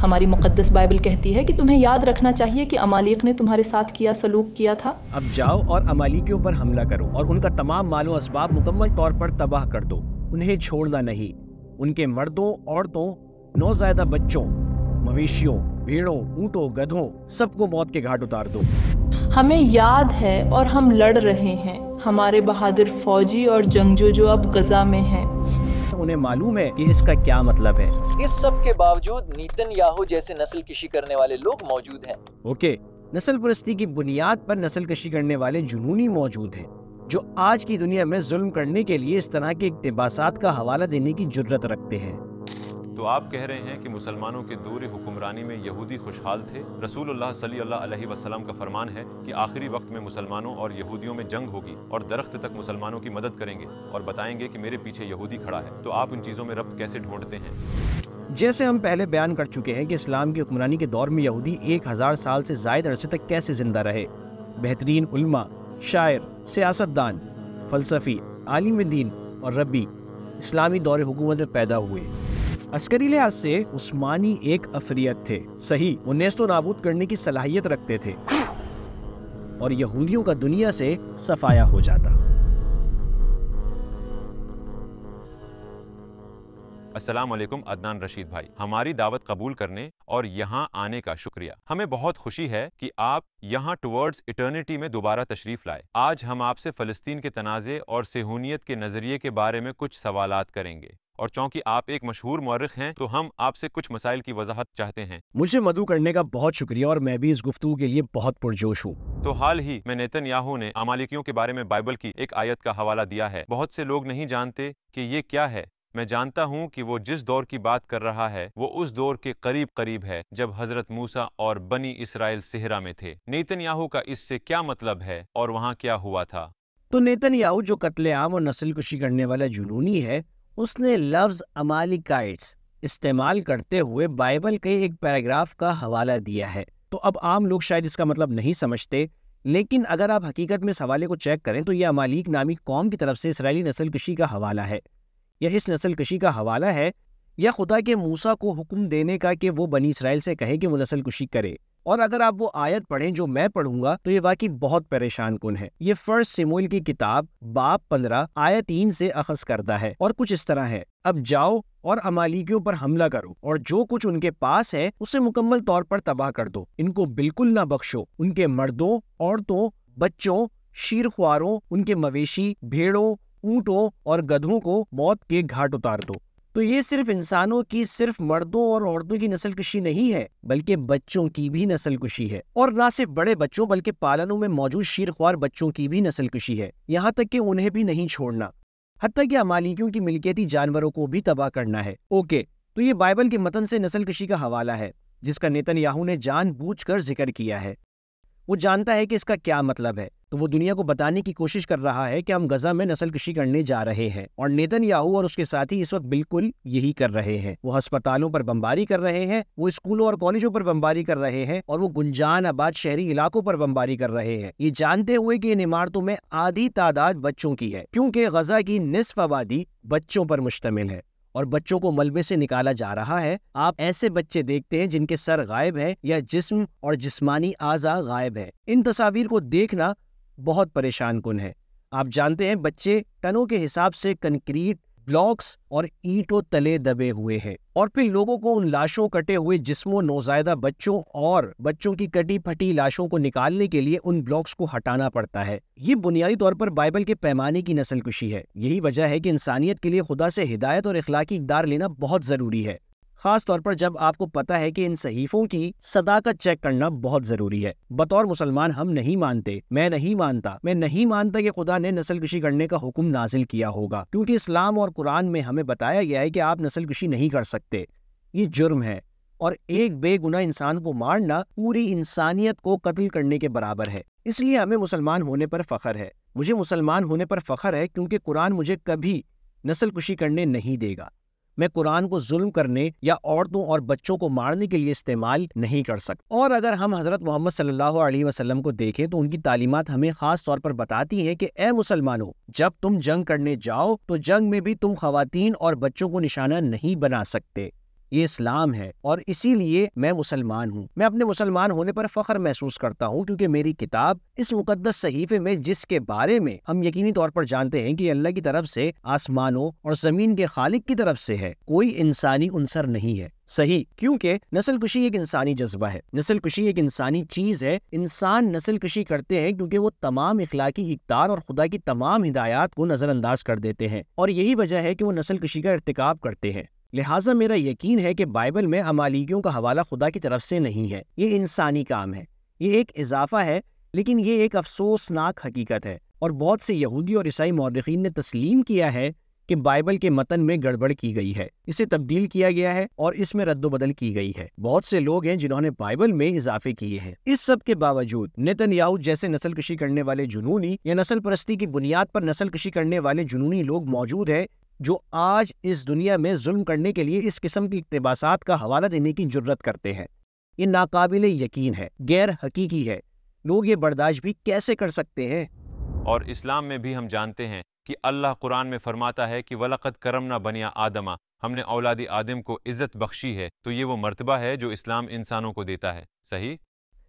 हमारी मुकद्दस बाइबल कहती है कि तुम्हें याद रखना चाहिए कि अमालिक ने तुम्हारे साथ किया सलूक किया था अब जाओ और अमालिकियों पर हमला करो और उनका तमाम मालो इसबाब मुकम्मल तौर पर तबाह कर दो उन्हें छोड़ना नहीं उनके मर्दों औरतों नौजायदा बच्चों मवेशियों भेड़ों ऊँटों गधों सबको मौत के घाट उतार दो हमें याद है और हम लड़ रहे हैं हमारे बहादुर फौजी और जंगजू जो अब गजा में हैं उन्हें मालूम है कि इसका क्या मतलब है इस सब के बावजूद नीतन याहो जैसे नस्ल कशी करने वाले लोग मौजूद हैं। ओके नस्ल परस्ती की बुनियाद पर नस्ल कशी करने वाले जुनूनी मौजूद हैं जो आज की दुनिया में जुल्म करने के लिए इस तरह के इकतबास का हवाला देने की जरूरत रखते हैं तो आप कह रहे हैं कि मुसलमानों के दूर हुक्मरानी में यहूदी खुशहाल थे रसूल सली वसलम का फरमान है कि आखिरी वक्त में मुसलमानों और यहूदियों में जंग होगी और दरख्त तक मुसलमानों की मदद करेंगे और बताएंगे कि मेरे पीछे यहूदी खड़ा है तो आप इन चीज़ों में रब्त कैसे ढूंढते हैं जैसे हम पहले बयान कर चुके हैं कि इस्लाम की हुक्मरानी के दौर में यहूदी एक हज़ार साल से जायद अरसे तक कैसे जिंदा रहे बेहतरीन उलमा शायर सियासतदान फलसफी आलिम दीन और रबी इस्लामी दौर हुकूमत में पैदा हुए अस्करी लिहाज से उस्मानी एक अफरियत थे सही उन्नीस तो नाबूद करने की सलाहियत रखते थे और यहूदियों का दुनिया से सफाया हो जाता असलम अदनान रशीद भाई हमारी दावत कबूल करने और यहाँ आने का शुक्रिया हमें बहुत खुशी है कि आप यहाँ टुवर्ड्स इटर्निटी में दोबारा तशरीफ लाए आज हम आपसे फ़लस्तीन के तनाज़े और सेहूनीत के नज़रिए के बारे में कुछ सवाल करेंगे और चूंकि आप एक मशहूर मौरख हैं तो हम आपसे कुछ मसाइल की वजाहत चाहते हैं मुझे मधु करने का बहुत शुक्रिया और मैं भी इस गुफ्तु के लिए बहुत पुरजोश हूँ तो हाल ही में नेतन याहू ने अमालिकियों के बारे में बाइबल की एक आयत का हवाला दिया है बहुत से लोग नहीं जानते कि ये क्या है मैं जानता हूँ कि वो जिस दौर की बात कर रहा है वो उस दौर के करीब करीब है जब हजरत मूसा और बनी इसराइल सेहरा में थे नेतन याहू का इससे क्या मतलब है और वहाँ क्या हुआ था तो नेतन याहू जो कत्लेआम और नस्ल कुशी करने वाला जुनूनी है उसने लफ्ज़ अमालिकाइट्स इस्तेमाल करते हुए बाइबल के एक पैराग्राफ का हवाला दिया है तो अब आम लोग शायद इसका मतलब नहीं समझते लेकिन अगर आप हकीकत में इस हवाले को चेक करें तो यह अमालिक नामी कौम की तरफ से इसराइली नस्ल कशी का हवाला है यह इस नस्ल कशी का हवाला है या खुदा के मूसा को हुक्म देने का कि वो बनी इसराइल से कहे कि वो नस्ल कशी करे और अगर आप वो आयत पढ़ें जो मैं पढ़ूंगा तो ये वाकई बहुत परेशान कन है ये फर्स्ट सिमोल की किताब बाप पंद्रह आयत तीन से अखस करता है और कुछ इस तरह है अब जाओ और अमालिकियों पर हमला करो और जो कुछ उनके पास है उसे मुकम्मल तौर पर तबाह कर दो इनको बिल्कुल ना बख्शो उनके मर्दों औरतों बच्चों शीर खुआरों उनके मवेशी भेड़ों ऊँटों और गधों को मौत के घाट उतार दो तो ये सिर्फ इंसानों की सिर्फ मर्दों और औरतों की नस्लकुशी नहीं है बल्कि बच्चों की भी नस्लकुशी है और ना सिर्फ बड़े बच्चों बल्कि पालनों में मौजूद शीरख्वार बच्चों की भी नस्लकुशी है यहाँ तक कि उन्हें भी नहीं छोड़ना हती कि अमालिकियों की मिल्कियती जानवरों को भी तबाह करना है ओके तो ये बाइबल के मतन से कशी का हवाला है जिसका नेतन याहू ने जान जिक्र किया है वो जानता है कि इसका क्या मतलब है तो वो दुनिया को बताने की कोशिश कर रहा है कि हम गजा में नस्ल कशी करने जा रहे हैं और नेतन याहू और उसके साथी इस वक्त बिल्कुल यही कर रहे हैं वो अस्पतालों पर बमबारी कर रहे हैं वो स्कूलों और कॉलेजों पर बमबारी कर रहे हैं और वो गुंजान आबाद शहरी इलाकों पर बमबारी कर रहे हैं ये जानते हुए की इन इमारतों में आधी तादाद बच्चों की है क्योंकि गजा की निसफ आबादी बच्चों पर मुश्तमिल है और बच्चों को मलबे से निकाला जा रहा है आप ऐसे बच्चे देखते हैं जिनके सर गायब है या जिस्म और जिस्मानी आजा गायब है इन तस्वीर को देखना बहुत परेशान कन है आप जानते हैं बच्चे टनों के हिसाब से कंक्रीट ब्लॉक्स और ईंटों तले दबे हुए हैं और फिर लोगों को उन लाशों कटे हुए जिस्मों नौजायदा बच्चों और बच्चों की कटी फटी लाशों को निकालने के लिए उन ब्लॉक्स को हटाना पड़ता है ये बुनियादी तौर पर बाइबल के पैमाने की नस्लकुशी है यही वजह है कि इंसानियत के लिए खुदा से हिदायत और इखलाकी इकदार लेना बहुत जरूरी है खास तौर पर जब आपको पता है कि इन सहीफों की सदाकत चेक करना बहुत जरूरी है बतौर मुसलमान हम नहीं मानते मैं नहीं मानता मैं नहीं मानता कि खुदा ने नस्ल कशी करने का हुक्म नाजिल किया होगा क्योंकि इस्लाम और कुरान में हमें बताया गया है कि आप नस्ल कशी नहीं कर सकते ये जुर्म है और एक बेगुना इंसान को मारना पूरी इंसानियत को कत्ल करने के बराबर है इसलिए हमें मुसलमान होने पर फख्र है मुझे मुसलमान होने पर फख्र है क्योंकि कुरान मुझे कभी नस्ल कुशी करने नहीं देगा मैं कुरान को जुल्म करने या औरतों और बच्चों को मारने के लिए इस्तेमाल नहीं कर सकता और अगर हम हजरत मोहम्मद सल्लल्लाहु अलैहि वसल्लम को देखें तो उनकी तालीमत हमें खास तौर पर बताती है कि ऐ मुसलमानों जब तुम जंग करने जाओ तो जंग में भी तुम खातन और बच्चों को निशाना नहीं बना सकते ये इस्लाम है और इसीलिए मैं मुसलमान हूँ मैं अपने मुसलमान होने पर फख्र महसूस करता हूँ क्योंकि मेरी किताब इस मुकदस सहीफे में जिसके बारे में हम यकीनी तौर पर जानते हैं कि अल्लाह की तरफ से आसमानों और जमीन के खालिक की तरफ से है कोई इंसानी उनसर नहीं है सही क्योंकि नस्ल कुशी एक इंसानी जज्बा है नस्ल कुशी एक इंसानी चीज है इंसान नस्ल कुशी करते हैं क्योंकि वो तमाम इखलाकी इकदार और खुदा की तमाम हिदायत को नजरअंदाज कर देते हैं और यही वजह है कि वो नस्ल कुशी का इरतकब करते हैं लिहाजा मेरा यकीन है कि बाइबल में अमालीगियों का हवाला खुदा की तरफ से नहीं है ये इंसानी काम है ये एक इजाफा है लेकिन ये एक अफसोसनाक हकीकत है और बहुत से यहूदी और ईसाई मौरखीन ने तस्लीम किया है कि बाइबल के मतन में गड़बड़ की गई है इसे तब्दील किया गया है और इसमें रद्दोबदल की गई है बहुत से लोग हैं जिन्होंने बाइबल में इजाफे किए हैं इस सब के बावजूद नितन याऊ जैसे नस्ल कशी करने वाले जुनूनी या नस्ल परस्ती की बुनियाद पर नस्ल कशी करने वाले जुनूनी लोग मौजूद हैं जो आज इस दुनिया में जुल्म करने के लिए इस किस्म की इकतबासात का हवाला देने की जरूरत करते हैं ये नाकाबिल यकीन है गैर हकीकी है लोग ये बर्दाश्त भी कैसे कर सकते हैं और इस्लाम में भी हम जानते हैं कि अल्लाह कुरान में फरमाता है कि वलक़त करम ना बनिया आदमा हमने औलादी आदम को इज़्ज़त बख्शी है तो ये वो मरतबा है जो इस्लाम इंसानों को देता है सही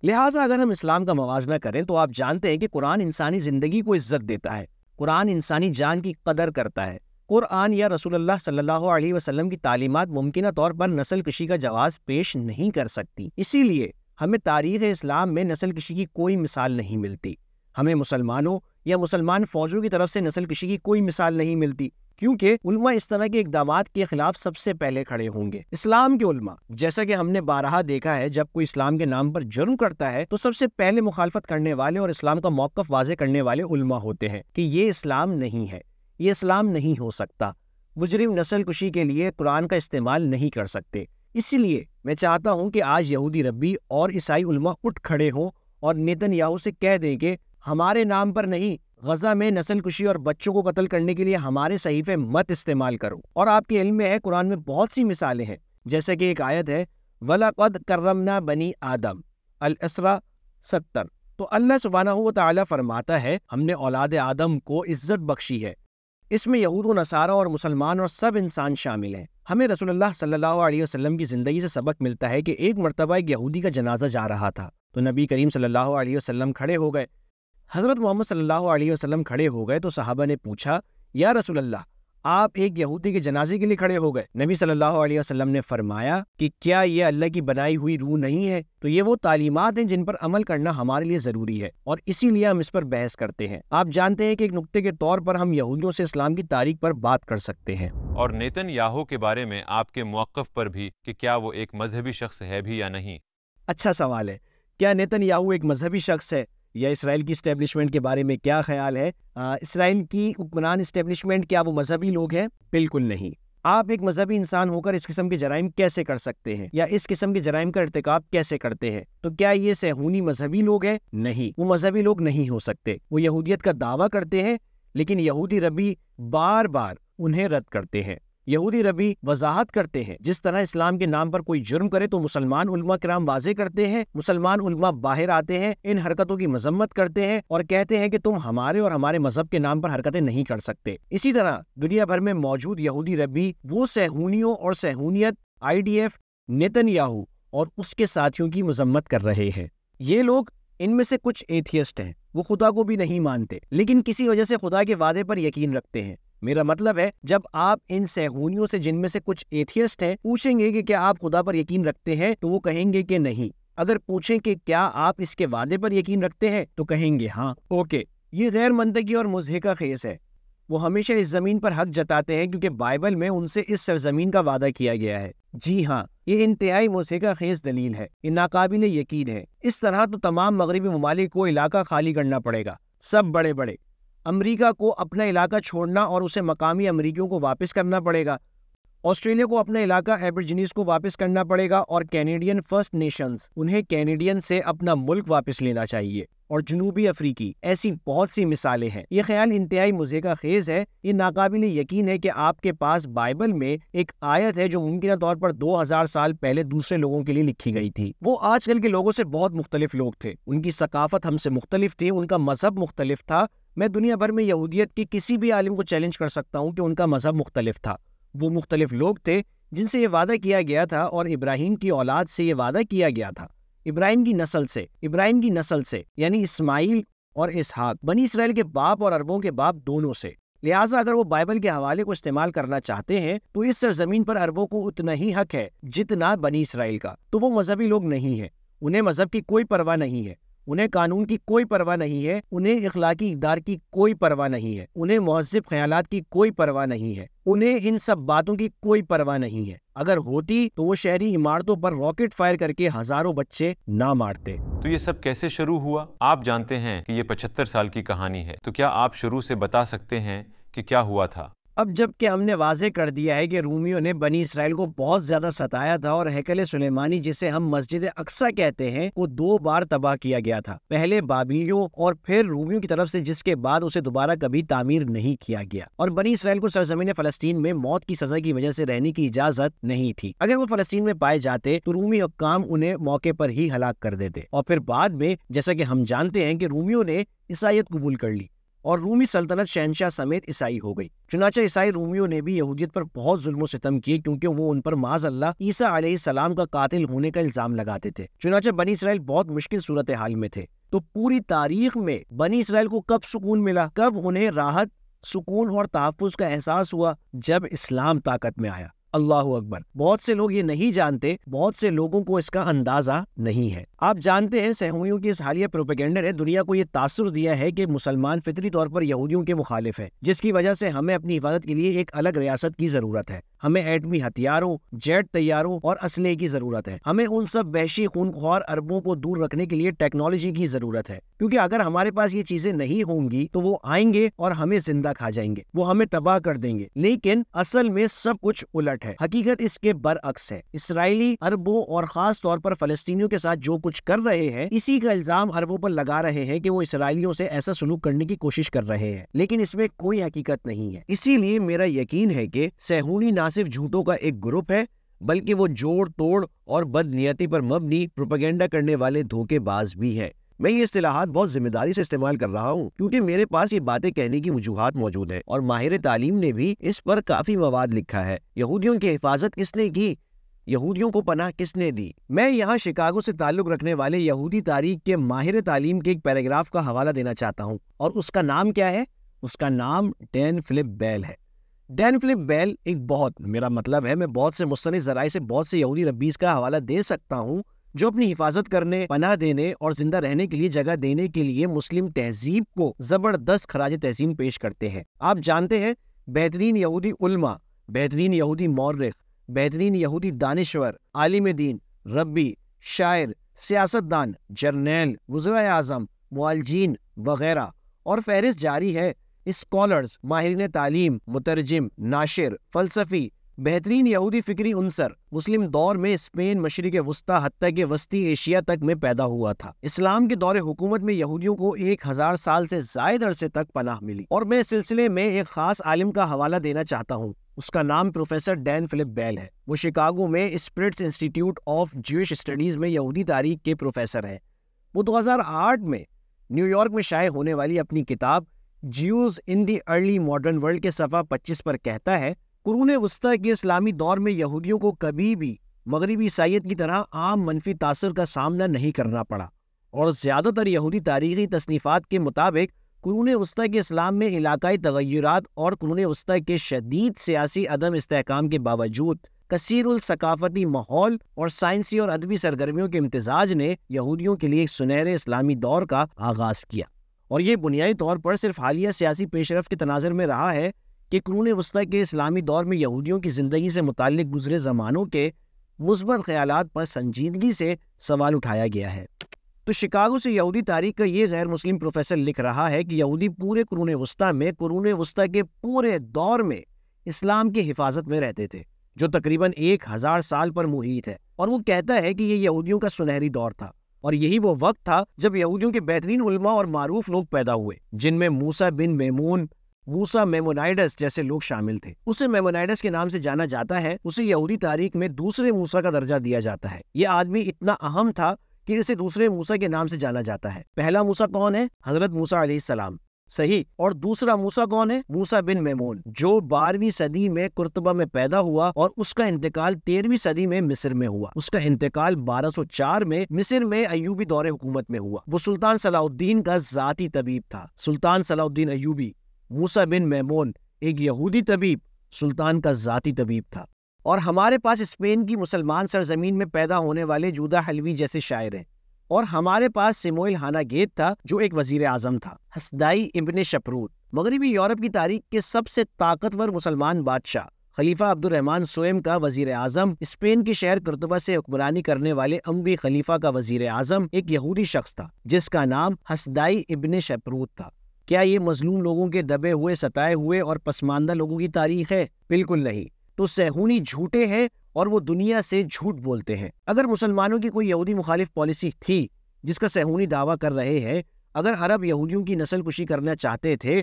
लिहाजा अगर हम इस्लाम का मुजना करें तो आप जानते हैं कि कुरान इंसानी ज़िंदगी को इज़्ज़त देता है कुरान इंसानी जान की कदर करता है कुरान या रसूलुल्लाह सल्लल्लाहु अलैहि वसल्लम की तालीमत मुमकिन तौर पर नस्ल कशी का जवाब पेश नहीं कर सकती इसीलिए हमें तारीख इस्लाम में नस्ल कशी की कोई मिसाल नहीं मिलती हमें मुसलमानों या मुसलमान फौजों की तरफ से नस्ल कशी की कोई मिसाल नहीं मिलती क्योंकि उल्मा इस तरह के इकदाम के खिलाफ सबसे पहले खड़े होंगे इस्लाम के उल्मा जैसा कि हमने बारहा देखा है जब कोई इस्लाम के नाम पर जुर्म करता है तो सबसे पहले मुखालफत करने वाले और इस्लाम का मौकफ वाजे करने वाले उल्मा होते हैं कि ये इस्लाम नहीं है ये इस्लाम नहीं हो सकता मुजरिम नस्ल कुशी के लिए कुरान का इस्तेमाल नहीं कर सकते इसीलिए मैं चाहता हूं कि आज यहूदी रब्बी और ईसाई उलमा उठ खड़े हों और नेतन याहू से कह दें कि हमारे नाम पर नहीं गजा में नस्ल कुशी और बच्चों को कत्ल करने के लिए हमारे सहीफे मत इस्तेमाल करो और आपके इल्म में है कुरान में बहुत सी मिसालें हैं जैसे कि एक आयत है वलाकद करमना बनी आदम अलसरा सत्तर तो अल्लाह सुबाना हुआ फरमाता है हमने औलाद आदम को इज्जत बख्शी है इसमें यहूद व नसारा और मुसलमान और सब इंसान शामिल हैं हमें रसोल्ला सल्लल्लाहु अलैहि वसल्लम की ज़िंदगी से सबक मिलता है कि एक मरतबा एक यहूदी का जनाजा जा रहा था तो नबी करीम सल्लल्लाहु अलैहि वसल्लम खड़े हो गए हज़रत मोहम्मद सल्लल्लाहु अलैहि वसल्लम खड़े हो गए तो साहबा ने पूछा या रसोल्ला आप एक यहूदी के जनाजे के लिए खड़े हो गए नबी सल्लल्लाहु अलैहि वसल्लम ने फरमाया कि क्या ये अल्लाह की बनाई हुई रूह नहीं है तो ये वो तालीमत हैं जिन पर अमल करना हमारे लिए ज़रूरी है और इसीलिए हम इस पर बहस करते हैं आप जानते हैं कि एक नुक्ते के तौर पर हम यहूदियों से इस्लाम की तारीख पर बात कर सकते हैं और नेतन याहू के बारे में आपके मौक़ पर भी कि क्या वो एक मजहबी शख्स है भी या नहीं अच्छा सवाल है क्या नेतन याहू एक मजहबी शख्स है या इसराइल की इस्टेब्लिशमेंट के बारे में क्या ख्याल है इसराइल की हुक्मरान इस्टेब्लिशमेंट क्या वो मजहबी लोग हैं बिल्कुल नहीं आप एक मजहबी इंसान होकर इस किस्म के जराइम कैसे कर सकते हैं या इस किस्म के जराइम का इरतकाब कैसे करते हैं तो क्या ये सहूनी मजहबी लोग हैं नहीं वो मजहबी लोग नहीं हो सकते वो यहूदियत का दावा करते हैं लेकिन यहूदी रबी बार बार उन्हें रद्द करते हैं यहूदी रबी वजाहत करते हैं जिस तरह इस्लाम के नाम पर कोई जुर्म करे तो मुसलमान उलमा कराम वाजे करते हैं मुसलमान उलमा बाहर आते हैं इन हरकतों की मजम्मत करते हैं और कहते हैं कि तुम हमारे और हमारे मजहब के नाम पर हरकतें नहीं कर सकते इसी तरह दुनिया भर में मौजूद यहूदी रबी वो सहूनियों और सहूनियत आईडीएफ याहू और उसके साथियों की मजम्मत कर रहे हैं ये लोग इनमें से कुछ एथियस्ट हैं वो खुदा को भी नहीं मानते लेकिन किसी वजह से खुदा के वादे पर यकीन रखते हैं मेरा मतलब है जब आप इन सहूनियों से जिनमें से कुछ एथियस्ट हैं पूछेंगे कि क्या आप खुदा पर यकीन रखते हैं तो वो कहेंगे कि नहीं अगर पूछें कि क्या आप इसके वादे पर यकीन रखते हैं तो कहेंगे हाँ ओके ये गैर मंदगी और का खेस है वो हमेशा इस जमीन पर हक जताते हैं क्योंकि बाइबल में उनसे इस सरजमीन का वादा किया गया है जी हाँ ये इंतहाई मुसहका खेज दलील है ये नाकाबिल यकीन है इस तरह तो तमाम मगरबी ममालिक को इलाका खाली करना पड़ेगा सब बड़े बड़े अमरीका को अपना इलाका छोड़ना और उसे मकामी अमरीकियों को वापस करना पड़ेगा ऑस्ट्रेलिया को अपना इलाका एबरजनीस को वापस करना पड़ेगा और कैनेडियन फर्स्ट नेशंस उन्हें कैनेडियन से अपना मुल्क वापस लेना चाहिए और जनूबी अफ्रीकी ऐसी बहुत सी मिसालें हैं ये ख्याल इंतहाई मुजे का खेज है ये नाकाबिल यकीन है कि आपके पास बाइबल में एक आयत है जो मुमकिन तौर पर 2000 साल पहले दूसरे लोगों के लिए लिखी गई थी वो आजकल के लोगों से बहुत मुख्तलिफ लोग थे उनकी सकाफत हमसे मुख्तलिफ थी उनका मजहब मुख्तलिफ था मैं दुनिया भर में यहूदियत के किसी भी आलिम को चैलेंज कर सकता हूँ कि उनका मज़हब मुख्तलिफ था वो मुख्तलिफ लोग थे जिनसे ये वादा किया गया था और इब्राहिम की औलाद से ये वादा किया गया था इब्राहिम की नस्ल से इब्राहिम की नस्ल से यानी इस्माइल और इसहाक बनी इसराइल के बाप और अरबों के बाप दोनों से लिहाजा अगर वो बाइबल के हवाले को इस्तेमाल करना चाहते हैं तो इस सरजमीन पर अरबों को उतना ही हक है जितना बनी इसराइल का तो वो मजहबी लोग नहीं है उन्हें मजहब की कोई परवाह नहीं है उन्हें कानून की कोई परवाह नहीं है उन्हें इखलाकी इकदार की कोई परवाह नहीं है उन्हें महजब ख्याल की कोई परवाह नहीं है उन्हें इन सब बातों की कोई परवाह नहीं है अगर होती तो वो शहरी इमारतों पर रॉकेट फायर करके हजारों बच्चे ना मारते तो ये सब कैसे शुरू हुआ आप जानते हैं कि ये पचहत्तर साल की कहानी है तो क्या आप शुरू से बता सकते हैं कि क्या हुआ था अब जबकि हमने वाजे कर दिया है कि रूमियों ने बनी इसराइल को बहुत ज्यादा सताया था और हैकल सुलेमानी जिसे हम मस्जिद अक्सा कहते हैं को दो बार तबाह किया गया था पहले बाबिलियों और फिर रूमियों की तरफ से जिसके बाद उसे दोबारा कभी तामीर नहीं किया गया और बनी इसराइल को सरजमीन फलस्तीन में मौत की सजा की वजह से रहने की इजाजत नहीं थी अगर वो फलस्तीन में पाए जाते तो रूमी हकाम उन्हें मौके पर ही हलाक कर देते और फिर बाद में जैसा की हम जानते हैं कि रूमियों ने ईसाइत कबूल कर ली और रूमी सल्तनत शहनशाह समेत ईसाई हो गई चुनाचा ईसाई रूमियों ने भी यहूदियत पर बहुत जुल्म सितम किए क्योंकि वो उन पर माज अल्लाह ईसा सलाम का कातिल होने का इल्जाम लगाते थे चुनाचा बनी इसराइल बहुत मुश्किल सूरत हाल में थे तो पूरी तारीख में बनी इसराइल को कब सुकून मिला कब उन्हें राहत सुकून और तहफ़ का एहसास हुआ जब इस्लाम ताकत में आया अल्लाह अकबर बहुत से लोग ये नहीं जानते बहुत से लोगों को इसका अंदाजा नहीं है आप जानते हैं सहूनियों की इस हालिया प्रोपेगेंडर ने दुनिया को ये तासुर दिया है कि मुसलमान फितरी तौर पर यहूदियों के मुखालिफ है जिसकी वजह से हमें अपनी हिफाजत के लिए एक अलग रियासत की जरूरत है हमें एटमी हथियारों जेट तैयारों और असले की जरूरत है हमें उन सब वैशी खूनख्वार अरबों को दूर रखने के लिए टेक्नोलॉजी की जरूरत है क्योंकि अगर हमारे पास ये चीजें नहीं होंगी तो वो आएंगे और हमें जिंदा खा जाएंगे वो हमें तबाह कर देंगे लेकिन असल में सब कुछ उलट है हकीकत इसके बरअक्स है इसराइली अरबों और खास तौर पर फलस्तियों के साथ जो कुछ कर रहे हैं इसी का इल्जाम अरबों पर लगा रहे हैं कि वो इसराइलियों से ऐसा सलूक करने की कोशिश कर रहे हैं लेकिन इसमें कोई हकीकत नहीं है इसीलिए मेरा यकीन है कि सहूनी ना सिर्फ झूठों का एक ग्रुप है बल्कि वो जोड़ तोड़ और बदनीयती पर मबनी प्रोपेगेंडा करने वाले धोखेबाज भी हैं मैं ये असलाहत बहुत जिम्मेदारी से इस्तेमाल कर रहा हूँ क्योंकि मेरे पास ये बातें कहने की वजूहत मौजूद है और माहिर तालीम ने भी इस पर काफी मवाद लिखा है यहूदियों की हिफाजत किसने की यहूदियों को पनाह किसने दी मैं यहाँ शिकागो से ताल्लुक रखने वाले यहूदी तारीख के माहिर तालीम के एक पैराग्राफ का हवाला देना चाहता हूँ और उसका नाम क्या है उसका नाम डैन फिलिप बैल है डैन फिलिप बैल एक बहुत मेरा मतलब है मैं बहुत से मुस्न जराये से बहुत से यहूदी रबीज़ का हवाला दे सकता हूँ जो अपनी हिफाजत करने पनाह देने और जिंदा रहने के लिए जगह देने के लिए मुस्लिम तहजीब को जबरदस्त खराज तहसीन पेश करते हैं आप जानते हैं बेहतरीन यहूदी उलमा बेहतरीन यहूदी मौरख बेहतरीन यहूदी दानश्वर आलिम दीन रबी शायर सियासतदान जर्नैल वज्रा आजम मुआलजीन वगैरह और फहरिस्त जारी है स्कॉलर्स माहरीन तालीम मुतरजम नाशिर फलसफी बेहतरीन यहूदी फिक्री उनसर मुस्लिम दौर में स्पेन मशरक वस्ती हती के वस्ती एशिया तक में पैदा हुआ था इस्लाम के दौरे हुकूमत में यहूदियों को एक हजार साल से जायद अरसे तक पनाह मिली और मैं इस सिलसिले में एक खास आलिम का हवाला देना चाहता हूँ उसका नाम प्रोफेसर डैन फिलिप बैल है वो शिकागो में Spertus Institute of Jewish Studies में यहूदी तारीख के प्रोफेसर हैं वो आठ में न्यूयॉर्क में शाये होने वाली अपनी किताब Jews in the early modern world के सफ़ा 25 पर कहता है कुरून वस्ती के इस्लामी दौर में यहूदियों को कभी भी मगरबी ईसाइत की तरह आम मनफी तासर का सामना नहीं करना पड़ा और ज़्यादातर यहूदी तारीखी तसनीफ़ात के मुताबिक कुरून वस्ती के इस्लाम में इलाकई तगैरत और कुरून वस्ती के शदीद सियासी अदम इसकाम के बावजूद कसरसकाफ़ती माहौल और साइंसी और अदबी सरगर्मियों के इम्तजाज ने यहूदियों के लिए एक सुनहरे इस्लामी दौर का आगाज़ किया और ये बुनियादी तौर पर सिर्फ हालिया सियासी पेशरफ के तनाजर में रहा है कि करून वस्ती के इस्लामी दौर में यहूदियों की ज़िंदगी से मुतल गुजरे ज़मानों के मुस्बत ख्याल पर संजीदगी से सवाल उठाया गया है तो शिकागो से यहूदी तारीख का ये गैर मुस्लिम प्रोफेसर लिख रहा है कि यहूदी पूरे कुरून वस्ती में कुरून वस्ती के पूरे दौर में इस्लाम की हिफाजत में रहते थे जो तकरीबन एक हज़ार साल पर मुहित है और वो कहता है कि ये यहूदियों का सुनहरी दौर था और यही वो वक्त था जब यहूदियों के बेहतरीन उलमा और मारूफ लोग पैदा हुए जिनमें मूसा बिन मेमून वूसा मेमोनाइडस जैसे लोग शामिल थे उसे मेमोनाइडस के नाम से जाना जाता है उसे यहूदी तारीख में दूसरे मूसा का दर्जा दिया जाता है ये आदमी इतना अहम था कि इसे दूसरे मूसा के नाम से जाना जाता है पहला मूसा कौन है हजरत मूसा सलाम सही और दूसरा मूसा कौन है मूसा बिन मेमोन जो बारहवीं सदी में कुर्तबा में पैदा हुआ और उसका इंतकाल तेरहवीं सदी में मिस्र में हुआ उसका इंतकाल 1204 में मिस्र में अयूबी दौरे हुकूमत में हुआ वो सुल्तान सलाउद्दीन का जाती तबीब था सुल्तान सलाउद्दीन अयूबी मूसा बिन मैमोन एक यहूदी तबीब सुल्तान का ज़ाती तबीब था और हमारे पास स्पेन की मुसलमान सरजमीन में पैदा होने वाले जूदा हलवी जैसे शायर हैं और हमारे पास सिमोइल हाना गेत था जो एक वजीर आजम था हसदाई इबन शपरूत मगरबी यूरोप की तारीख के सबसे ताकतवर मुसलमान बादशाह खलीफा अब्दुलरहमान सोएम का वजीर आजम स्पेन के शहर करतबा से हुक्मरानी करने वाले अम्बी खलीफा का वजीर आजम एक यहूदी शख्स था जिसका नाम हसदाई इबन शपरूत था क्या ये मजलूम लोगों के दबे हुए सताए हुए और पसमानदा लोगों की तारीख है बिल्कुल नहीं तो सहूनी झूठे हैं और वो दुनिया से झूठ बोलते हैं अगर मुसलमानों की कोई यहूदी मुखालिफ पॉलिसी थी जिसका सहूनी दावा कर रहे हैं अगर अरब यहूदियों की नस्ल कुशी करना चाहते थे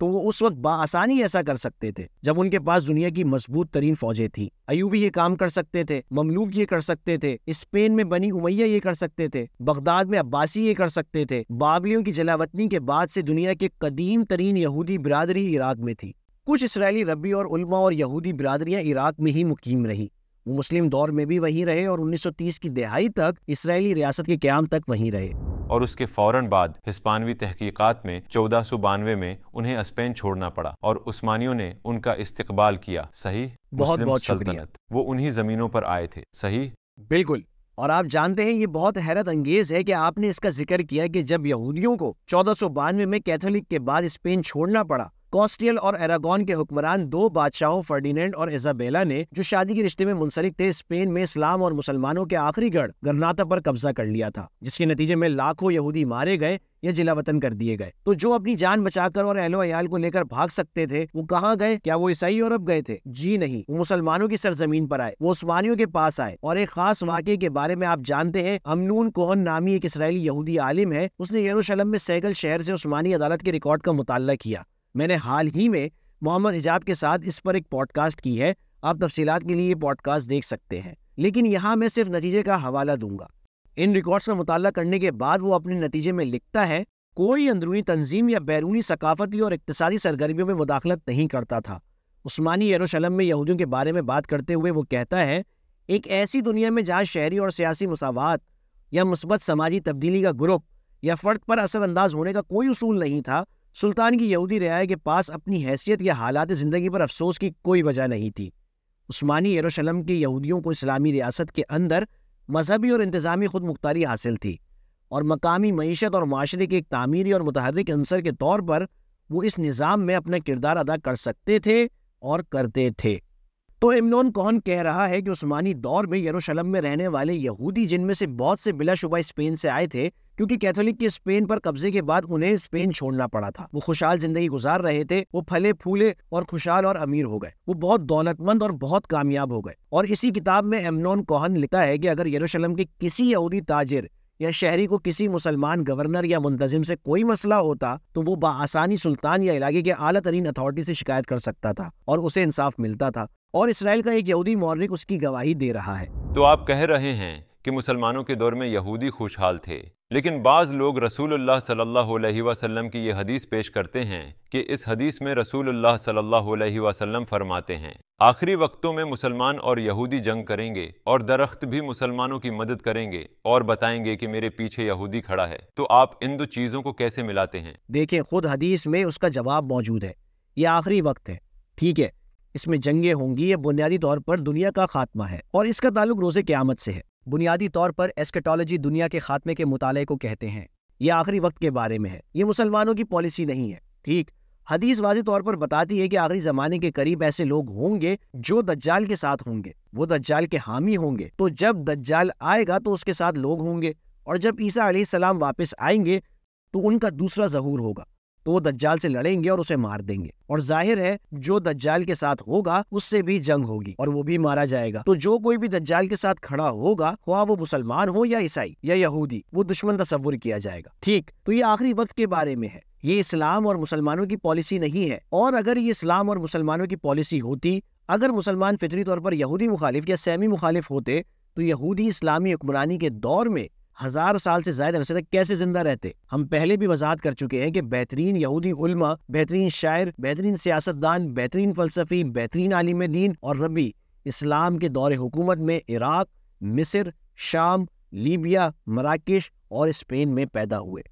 तो वो उस वक्त आसानी ऐसा कर सकते थे जब उनके पास दुनिया की मजबूत तरीन फौजें थी अयूबी ये काम कर सकते थे ममलूक ये कर सकते थे स्पेन में बनी उमैया ये कर सकते थे बगदाद में अब्बासी ये कर सकते थे बाबलियों की जलावतनी के बाद से दुनिया के कदीम तरीन यहूदी बिरादरी इराक में थी कुछ इसराइली रबी और उलमा और यहूदी बिरादरियां इराक में ही मुकीम रहीं वो मुस्लिम दौर में भी वहीं रहे और 1930 की दहाई तक इसराइली रियासत के क्याम तक वहीं रहे और उसके फौरन बाद हिस्पानवी तहकीकात में चौदह सौ बानवे में उन्हें स्पेन छोड़ना पड़ा और उस्मानियों ने उनका इस्तकबाल किया सही बहुत बहुत शुक्रिया वो उन्हीं जमीनों पर आए थे सही बिल्कुल और आप जानते हैं ये बहुत हैरत अंगेज है कि आपने इसका जिक्र किया कि जब यहूदियों को चौदह में कैथोलिक के बाद स्पेन छोड़ना पड़ा कॉस्टियल और एरागॉन के हुक्मरान दो बादशाहों फर्डीनेंड और इजाबेला ने जो शादी के रिश्ते में मुंसलिक थे स्पेन में इस्लाम और मुसलमानों के आखिरी गढ़ गरनाता पर कब्जा कर लिया था जिसके नतीजे में लाखों यहूदी मारे गए या जिला वतन कर दिए गए तो जो अपनी जान बचाकर और एहलो अयाल को लेकर भाग सकते थे वो कहाँ गए क्या वो ईसाई यूरोप गए थे जी नहीं वो मुसलमानों की सरजमीन पर आए वो उस्मानियों के पास आए और एक खास वाक्य के बारे में आप जानते हैं अमनून कोहन नामी एक इसराइली यहूदी आलिम है उसने यरूशलम में सैगल शहर से उस्मानी अदालत के रिकॉर्ड का मुताला किया मैंने हाल ही में मोहम्मद हिजाब के साथ इस पर एक पॉडकास्ट की है आप तफसीत के लिए ये पॉडकास्ट देख सकते हैं लेकिन यहाँ मैं सिर्फ नतीजे का हवाला दूंगा इन रिकॉर्ड्स का मुताल करने के बाद वो अपने नतीजे में लिखता है कोई अंदरूनी तंजीम या बैरूनी सकाफती और इकतदी सरगर्मियों में मुदाखलत नहीं करता था उस्मानी यरूशलम में यहूदियों के बारे में बात करते हुए वो कहता है एक ऐसी दुनिया में जहाँ शहरी और सियासी मसावत या मुस्बत समाजी तब्दीली का ग्रुप या फ़र्द पर असरअंदाज होने का कोई उसूल नहीं था सुल्तान की यहूदी रियाय के पास अपनी हैसियत या हालात ज़िंदगी पर अफसोस की कोई वजह नहीं थी उस्मानी यरूशलम के यहूदियों को इस्लामी रियासत के अंदर मजहबी और इंतज़ामी खुद मुख्तारी हासिल थी और मकामी मीशत और माशरे के एक तामीरी और मतहरक अंसर के तौर पर वो इस निज़ाम में अपना किरदार अदा कर सकते थे और करते थे तो इमनोन कौन कह रहा है कि उस्मानी दौर में यरूशलम में रहने वाले यहूदी जिनमें से बहुत से बिलाशुबा स्पेन से आए थे क्योंकि कैथोलिक के स्पेन पर कब्जे के बाद उन्हें स्पेन छोड़ना पड़ा था वो खुशहाल जिंदगी गुजार रहे थे वो फले फूले और खुशहाल और अमीर हो गए वो बहुत दौलतमंद और बहुत कामयाब हो गए और इसी किताब में एमनोन कोहन लिखा है कि अगर यरूशलेम के किसी यहूदी ताजिर या शहरी को किसी मुसलमान गवर्नर या मुंतजिम से कोई मसला होता तो वो बासानी सुल्तान या इलाके के आला तरीन अथॉरिटी से शिकायत कर सकता था और उसे इंसाफ मिलता था और इसराइल का एक यहूदी मौर्रिक उसकी गवाही दे रहा है तो आप कह रहे हैं कि मुसलमानों के दौर में यहूदी खुशहाल थे लेकिन बाज़ लोग रसूल सल्लल्लाहु वसल्लम की यह हदीस पेश करते हैं कि इस हदीस में रसूल सल्लल्लाहु वसल्लम फरमाते हैं आखिरी वक्तों में मुसलमान और यहूदी जंग करेंगे और दरख्त भी मुसलमानों की मदद करेंगे और बताएंगे कि मेरे पीछे यहूदी खड़ा है तो आप इन दो चीज़ों को कैसे मिलाते हैं देखें खुद हदीस में उसका जवाब मौजूद है ये आखिरी वक्त है ठीक है इसमें जंगें होंगी ये बुनियादी तौर पर दुनिया का खात्मा है और इसका ताल्लुक रोज़े क्यामत से है बुनियादी तौर पर एस्केटोलॉजी दुनिया के खात्मे के मुताले को कहते हैं यह आखिरी वक्त के बारे में है ये मुसलमानों की पॉलिसी नहीं है ठीक हदीस वाज तौर पर बताती है कि आखिरी जमाने के करीब ऐसे लोग होंगे जो दज्जाल के साथ होंगे वो दज्जाल के हामी होंगे तो जब दज्जाल आएगा तो उसके साथ लोग होंगे और जब ईसा सलाम वापस आएंगे तो उनका दूसरा जहूर होगा तो वो दज्जाल से लड़ेंगे और उसे मार देंगे और जाहिर है जो दज्जाल के साथ होगा उससे भी जंग होगी और वो भी मारा जाएगा तो जो कोई भी दज्जाल के साथ खड़ा होगा ख्वा वो मुसलमान हो या ईसाई या यहूदी वो दुश्मन तस्वुर किया जाएगा ठीक तो ये आखिरी वक्त के बारे में है ये इस्लाम और मुसलमानों की पॉलिसी नहीं है और अगर ये इस्लाम और मुसलमानों की पॉलिसी होती अगर मुसलमान फितरी तौर पर यहूदी मुखालिफ या सैमी मुखालिफ होते तो यहूदी इस्लामी हुक्मरानी के दौर में हजार साल से ज्यादा अरसे तक कैसे जिंदा रहते हम पहले भी वजाहत कर चुके हैं कि बेहतरीन यहूदी उलमा बेहतरीन शायर बेहतरीन सियासतदान बेहतरीन फलसफी बेहतरीन आलिम दीन और रबी इस्लाम के दौरे हुकूमत में इराक मिस्र शाम लीबिया मराकेश और स्पेन में पैदा हुए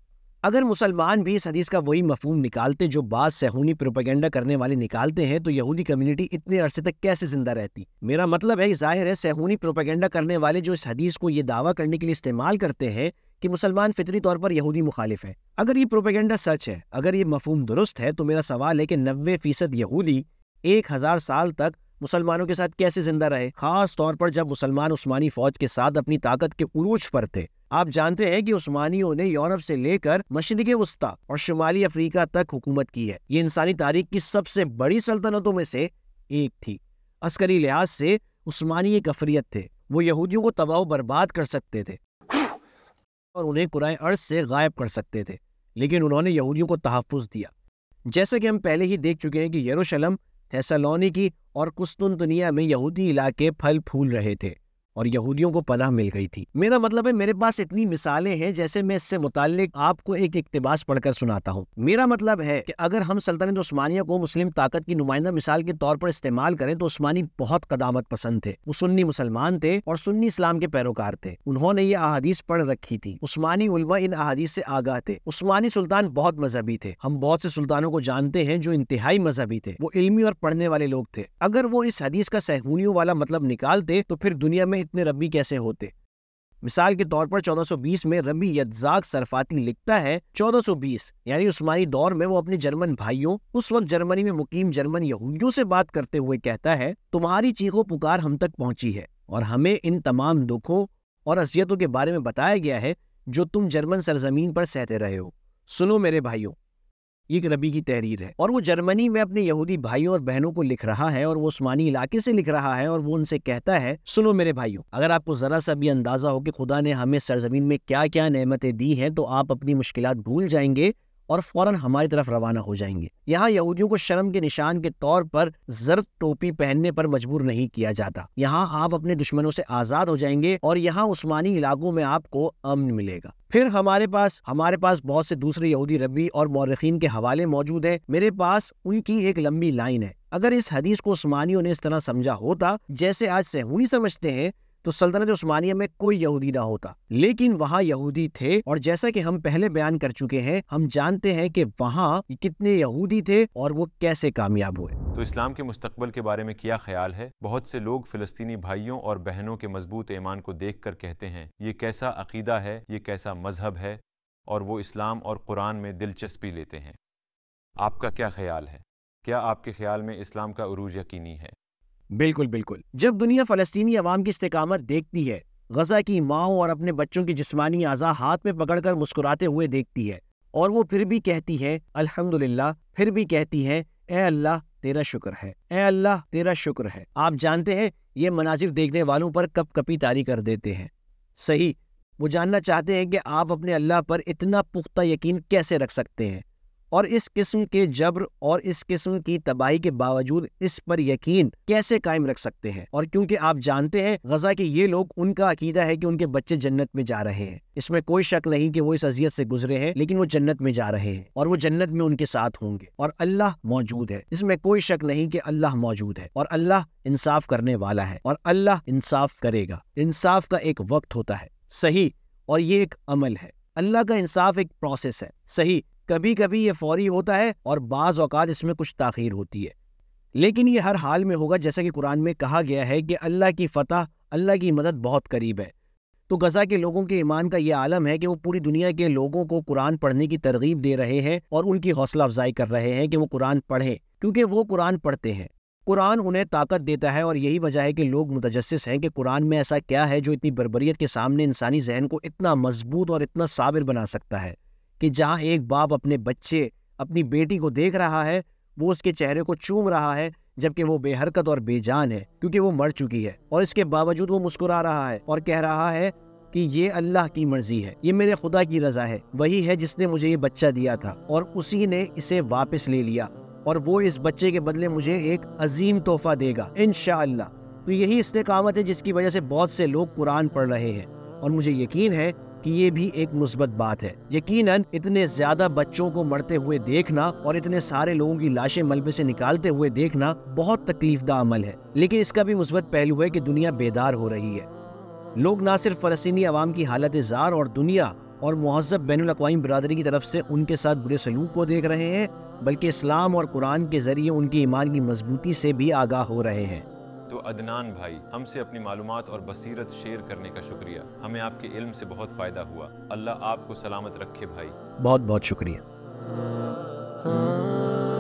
अगर मुसलमान भी इस हदीस का वही मफहम निकालते जो बात सहूनी प्रोपेगेंडा करने वाले निकालते हैं तो यहूदी कम्युनिटी इतने अरसे तक कैसे जिंदा रहती मेरा मतलब है जाहिर है सहूनी प्रोपेगेंडा करने वाले जो इस हदीस को ये दावा करने के लिए इस्तेमाल करते हैं कि मुसलमान फितरी तौर पर यहूदी मुखालिफ है अगर ये प्रोपेगेंडा सच है अगर ये मफहम दुरुस्त है तो मेरा सवाल है कि नब्बे फीसद यहूदी एक हजार साल तक मुसलमानों के साथ कैसे जिंदा रहे खास तौर पर जब मुसलमान उस्मानी फौज के साथ अपनी ताकत के उरूज पर थे आप जानते हैं कि उस्मानियों ने यूरोप से लेकर मशरक वस्ता और शुमाली अफ्रीका तक हुकूमत की है ये इंसानी तारीख की सबसे बड़ी सल्तनतों में से एक थी अस्करी लिहाज से उस्मानी एक अफरीत थे वो यहूदियों को तबाह बर्बाद कर सकते थे और उन्हें कुरान अर्ज से गायब कर सकते थे लेकिन उन्होंने यहूदियों को तहफ़ दिया जैसे कि हम पहले ही देख चुके हैं कि यरूशलम थैसलोनी की और कुस्तुनतनिया में यहूदी इलाके फल फूल रहे थे और यहूदियों को पनाह मिल गई थी मेरा मतलब है मेरे पास इतनी मिसालें हैं जैसे मैं इससे मुतालिक आपको एक इकतबास पढ़कर सुनाता हूँ मेरा मतलब है कि अगर हम सल्तनत उस्मानिया को मुस्लिम ताकत की नुमाइंदा मिसाल के तौर पर इस्तेमाल करें तो उस्मानी बहुत कदामत पसंद थे वो सुन्नी मुसलमान थे और सुन्नी इस्लाम के पैरोकार थे उन्होंने ये अहादीस पढ़ रखी थी उस्मानी उलमा इन अहादीस से आगाह थे उस्मानी सुल्तान बहुत मजहबी थे हम बहुत से सुल्तानों को जानते हैं जो इंतहाई मजहबी थे वो इलमी और पढ़ने वाले लोग थे अगर वो इस हदीस का सहूनियों वाला मतलब निकालते तो फिर दुनिया में इतने रबी कैसे होते मिसाल के तौर पर 1420 में रबी यज्जाक सरफाती लिखता है 1420 यानी उस्मानी दौर में वो अपने जर्मन भाइयों उस वक्त जर्मनी में मुकीम जर्मन यहूदियों से बात करते हुए कहता है तुम्हारी चीखों पुकार हम तक पहुंची है और हमें इन तमाम दुखों और असियतों के बारे में बताया गया है जो तुम जर्मन सरजमीन पर सहते रहे हो सुनो मेरे भाइयों ये एक रबी की तहरीर है और वो जर्मनी में अपने यहूदी भाइयों और बहनों को लिख रहा है और वो उस्मानी इलाके से लिख रहा है और वो उनसे कहता है सुनो मेरे भाइयों अगर आपको जरा सा भी अंदाजा हो कि खुदा ने हमें सरजमीन में क्या क्या नहमतें दी हैं तो आप अपनी मुश्किल भूल जाएंगे और फौरन हमारी तरफ रवाना हो जाएंगे यहाँ यहूदियों को शर्म के निशान के तौर पर जर्द टोपी पहनने पर मजबूर नहीं किया जाता यहाँ आप अपने दुश्मनों से आजाद हो जाएंगे और यहाँ उस्मानी इलाकों में आपको अमन मिलेगा फिर हमारे पास हमारे पास बहुत से दूसरे यहूदी रबी और मौरखीन के हवाले मौजूद है मेरे पास उनकी एक लंबी लाइन है अगर इस हदीस को उस्मानियों ने इस तरह समझा होता जैसे आज सहूनी समझते हैं तो सल्तनत उस्मानिया में कोई यहूदी ना होता लेकिन वहाँ यहूदी थे और जैसा कि हम पहले बयान कर चुके हैं हम जानते हैं कि वहाँ कितने यहूदी थे और वो कैसे कामयाब हुए तो इस्लाम के मुस्तकबल के बारे में क्या ख्याल है बहुत से लोग फ़लस्तनी भाइयों और बहनों के मजबूत ईमान को देख कर कहते हैं ये कैसा अकीदा है ये कैसा मजहब है और वो इस्लाम और कुरान में दिलचस्पी लेते हैं आपका क्या ख्याल है क्या आपके ख्याल में इस्लाम का अरूज यकीनी है बिल्कुल बिल्कुल जब दुनिया फलस्तनी अवाम की इस्तकामत देखती है गजा की माओ और अपने बच्चों की जिस्मानी आज़ा हाथ में पकड़कर मुस्कुराते हुए देखती है और वो फिर भी कहती है अल्हम्दुलिल्लाह फिर भी कहती है ए अल्लाह तेरा शुक्र है ए अल्लाह तेरा शुक्र है आप जानते हैं ये मनाजिर देखने वालों पर कप कपी तारी कर देते हैं सही वो जानना चाहते हैं कि आप अपने अल्लाह पर इतना पुख्ता यकीन कैसे रख सकते हैं और इस किस्म के जबर और इस किस्म की तबाही के बावजूद इस पर यकीन कैसे कायम रख सकते हैं और क्योंकि आप जानते हैं गजा के ये लोग उनका अकीदा है कि उनके बच्चे जन्नत में जा रहे हैं इसमें कोई शक नहीं कि वो इस अजियत से गुजरे हैं लेकिन वो जन्नत में जा रहे हैं और वो जन्नत में उनके साथ होंगे और अल्लाह मौजूद है इसमें कोई शक नहीं कि अल्लाह मौजूद है और अल्लाह इंसाफ करने वाला है और अल्लाह इंसाफ करेगा इंसाफ का एक वक्त होता है सही और ये एक अमल है अल्लाह का इंसाफ एक प्रोसेस है सही कभी कभी ये फौरी होता है और बाज़ अवकात इसमें कुछ ताखीर होती है लेकिन ये हर हाल में होगा जैसा कि कुरान में कहा गया है कि अल्लाह की फ़तह अल्लाह की मदद बहुत करीब है तो गज़ा के लोगों के ईमान का यह आलम है कि वो पूरी दुनिया के लोगों को कुरान पढ़ने की तरगीब दे रहे हैं और उनकी हौसला अफजाई कर रहे हैं कि वो कुरान पढ़ें क्योंकि वो कुरान पढ़ते हैं कुरान उन्हें ताकत देता है और यही वजह है कि लोग मुतजस हैं कि कुरान में ऐसा क्या है जो इतनी बरबरीत के सामने इंसानी जहन को इतना मजबूत और इतना साबिर बना सकता है कि जहाँ एक बाप अपने बच्चे अपनी बेटी को देख रहा है वो उसके चेहरे को चूम रहा है जबकि वो बेहरकत और बेजान है क्योंकि वो मर चुकी है और इसके बावजूद वो मुस्कुरा रहा है और कह रहा है कि ये अल्लाह की मर्जी है ये मेरे खुदा की रजा है वही है जिसने मुझे ये बच्चा दिया था और उसी ने इसे वापस ले लिया और वो इस बच्चे के बदले मुझे एक अजीम तोहफा देगा इन तो यही इस्तेकामत है जिसकी वजह से बहुत से लोग कुरान पढ़ रहे हैं और मुझे यकीन है कि ये भी एक मुस्बत बात है यकीनन इतने ज्यादा बच्चों को मरते हुए देखना और इतने सारे लोगों की लाशें मलबे से निकालते हुए देखना बहुत तकलीफदा अमल है लेकिन इसका भी मुस्बत पहलू है कि दुनिया बेदार हो रही है लोग न सिर्फ फलस्तनी आवाम की हालत जार और दुनिया और महजब बैन अवी बरदरी की तरफ से उनके साथ बुरे सलूक को देख रहे हैं बल्कि इस्लाम और कुरान के जरिए उनके ईमान की मजबूती से भी आगाह हो रहे हैं तो अदनान भाई हमसे अपनी मालूम और बसीरत शेयर करने का शुक्रिया हमें आपके इल्म से बहुत फ़ायदा हुआ अल्लाह आपको सलामत रखे भाई बहुत बहुत शुक्रिया